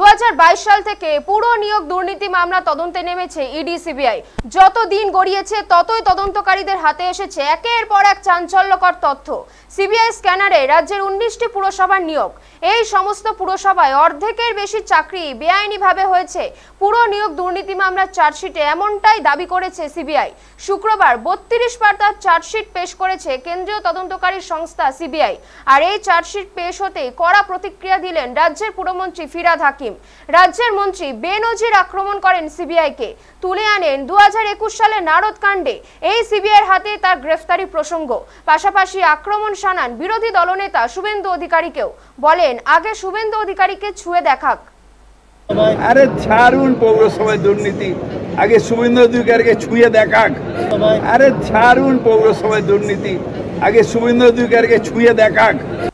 do সাল থেকে পুরো নিয়োগ দুর্নীতি মামলা তদন্তে নেমেছে ইডি সিবিআই যত দিন গড়িয়েছে ততই তদন্তকারীদের হাতে এসেছে একের পর এক চাঞ্চল্যকর তথ্য সিবিআই স্ক্যানারে রাজ্যের উনিশটি পুরসভার নিয়োগ এই সমস্ত পুরসভায় অর্ধেকের বেশি চাকরি বেআইনিভাবে হয়েছে পুরো নিয়োগ দুর্নীতি মামলার চার্জশিটে এমনটাই দাবি করেছে সিবিআই শুক্রবার বত্রিশ পাতার চার্জশিট পেশ করেছে কেন্দ্রীয় তদন্তকারী সংস্থা সিবিআই আর এই চার্জশিট পেশ হতেই কড়া প্রতিক্রিয়া দিলেন রাজ্যের পুরমন্ত্রী ফিরাদ হাকিম রাজ্যের মন্ত্রী বেনজির আক্রমণ করেন সিবিআই কে তুলে আনেন দু সালে নারদ কাণ্ডে এই সিবিআই হাতে তার গ্রেফতারি প্রসঙ্গ পাশাপাশি আক্রমণ শানান বিরোধী দলনেতা শুভেন্দু অধিকারীকেও বলেন আগে শুভেন্দু অধিকারীকে ছুঁয়ে দেখাক আরে ছাড়ুন পৌরসভায় দুর্নীতি আগে শুভেন্দু অধিকারীকে ছুঁয়ে দেখাক আরে ছাড়ুন পৌরসভায় দুর্নীতি আগে শুভেন্দু অধিকারীকে ছুঁয়ে দেখাক